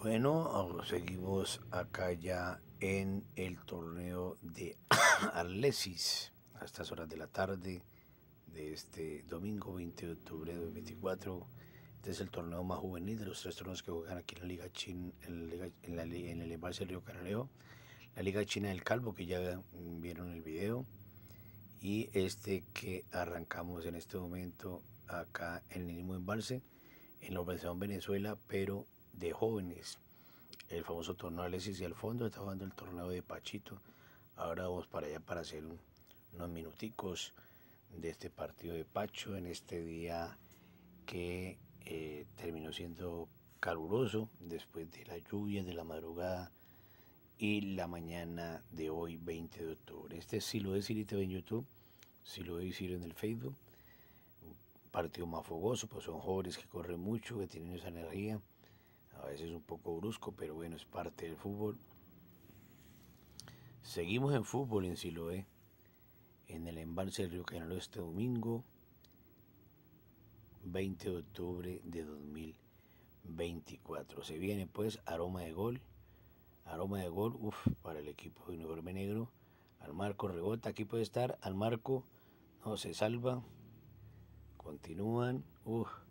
Bueno, seguimos acá ya en el torneo de Arlesis a estas horas de la tarde de este domingo 20 de octubre de 2024. Este es el torneo más juvenil de los tres torneos que juegan aquí en la Liga China, en, la, el embalse del Río Canaleo. La Liga China del Calvo, que ya vieron el video. Y este que arrancamos en este momento acá en el mismo embalse, en la Operación Venezuela, pero de jóvenes, el famoso torneo Alexis y el fondo, está jugando el torneo de Pachito. Ahora vamos para allá para hacer unos minuticos de este partido de Pacho en este día que eh, terminó siendo caluroso después de la lluvia, de la madrugada y la mañana de hoy 20 de octubre. Este sí si lo decir decidido en YouTube, si lo decir en el Facebook. partido más fogoso, pues son jóvenes que corren mucho, que tienen esa energía a veces un poco brusco, pero bueno, es parte del fútbol. Seguimos en fútbol en Siloé, en el embalse del Río Canalo este domingo, 20 de octubre de 2024. Se viene pues aroma de gol, aroma de gol, uff, para el equipo de uniforme negro. Al marco rebota, aquí puede estar, al marco no se salva, continúan, uff